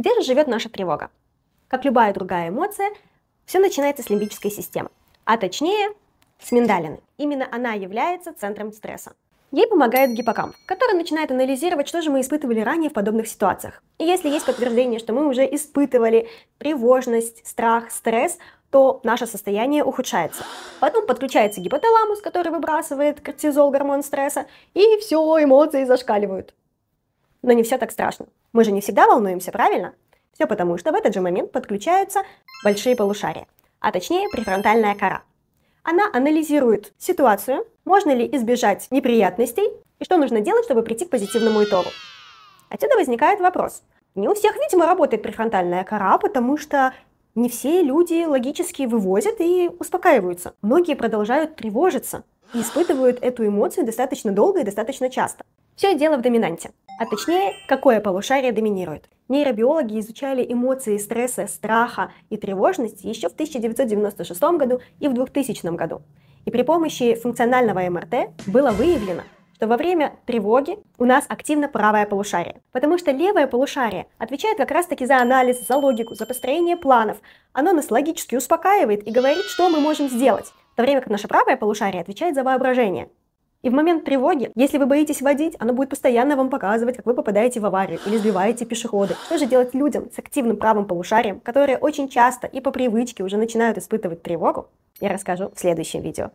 Где же живет наша тревога? Как любая другая эмоция, все начинается с лимбической системы, а точнее с миндалины. Именно она является центром стресса. Ей помогает гиппокамп, который начинает анализировать, что же мы испытывали ранее в подобных ситуациях. И если есть подтверждение, что мы уже испытывали тревожность, страх, стресс, то наше состояние ухудшается. Потом подключается гипоталамус, который выбрасывает кортизол, гормон стресса, и все, эмоции зашкаливают. Но не все так страшно. Мы же не всегда волнуемся, правильно? Все потому, что в этот же момент подключаются большие полушария, а точнее префронтальная кора. Она анализирует ситуацию, можно ли избежать неприятностей и что нужно делать, чтобы прийти к позитивному итогу. Отсюда возникает вопрос. Не у всех, видимо, работает префронтальная кора, потому что не все люди логически вывозят и успокаиваются. Многие продолжают тревожиться и испытывают эту эмоцию достаточно долго и достаточно часто. Все дело в доминанте а точнее, какое полушарие доминирует. Нейробиологи изучали эмоции стресса, страха и тревожности еще в 1996 году и в 2000 году. И при помощи функционального МРТ было выявлено, что во время тревоги у нас активно правое полушарие. Потому что левое полушарие отвечает как раз-таки за анализ, за логику, за построение планов. Оно нас логически успокаивает и говорит, что мы можем сделать. В то время как наше правое полушарие отвечает за воображение. И в момент тревоги, если вы боитесь водить, оно будет постоянно вам показывать, как вы попадаете в аварию или сбиваете пешеходы. Что же делать людям с активным правым полушарием, которые очень часто и по привычке уже начинают испытывать тревогу, я расскажу в следующем видео.